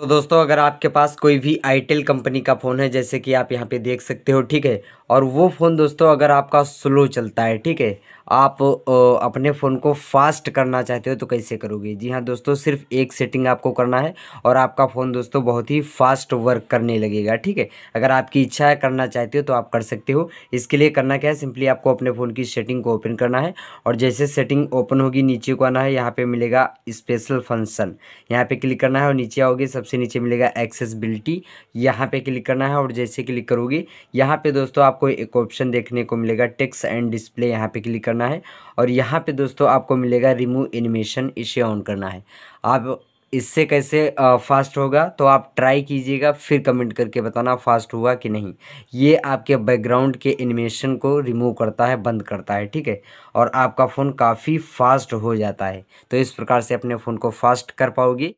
तो दोस्तों अगर आपके पास कोई भी आईटेल कंपनी का फ़ोन है जैसे कि आप यहाँ पे देख सकते हो ठीक है और वो फ़ोन दोस्तों अगर आपका स्लो चलता है ठीक है आप अपने फ़ोन को फास्ट करना चाहते हो तो कैसे करोगे जी हाँ दोस्तों सिर्फ एक सेटिंग आपको करना है और आपका फ़ोन दोस्तों बहुत ही फास्ट वर्क करने लगेगा ठीक है अगर आपकी इच्छा है करना चाहते हो तो आप कर सकते हो इसके लिए करना क्या है सिंपली आपको अपने फ़ोन की सेटिंग को ओपन करना है और जैसे सेटिंग ओपन होगी नीचे को आना है यहाँ पर मिलेगा स्पेशल फंक्सन यहाँ पर क्लिक करना है और नीचे आओगे सब सबसे नीचे मिलेगा एक्सेसबिलिटी यहाँ पे क्लिक करना है और जैसे क्लिक करोगे यहाँ पे दोस्तों आपको एक ऑप्शन देखने को मिलेगा टेक्स एंड डिस्प्ले यहाँ पे क्लिक करना है और यहाँ पे दोस्तों आपको मिलेगा रिमूव एनिमेशन इसे ऑन करना है आप इससे कैसे फास्ट होगा तो आप ट्राई कीजिएगा फिर कमेंट करके बताना फास्ट हुआ कि नहीं ये आपके बैकग्राउंड के एनिमेशन को रिमूव करता है बंद करता है ठीक है और आपका फ़ोन काफ़ी फास्ट हो जाता है तो इस प्रकार से अपने फ़ोन को फास्ट कर पाओगे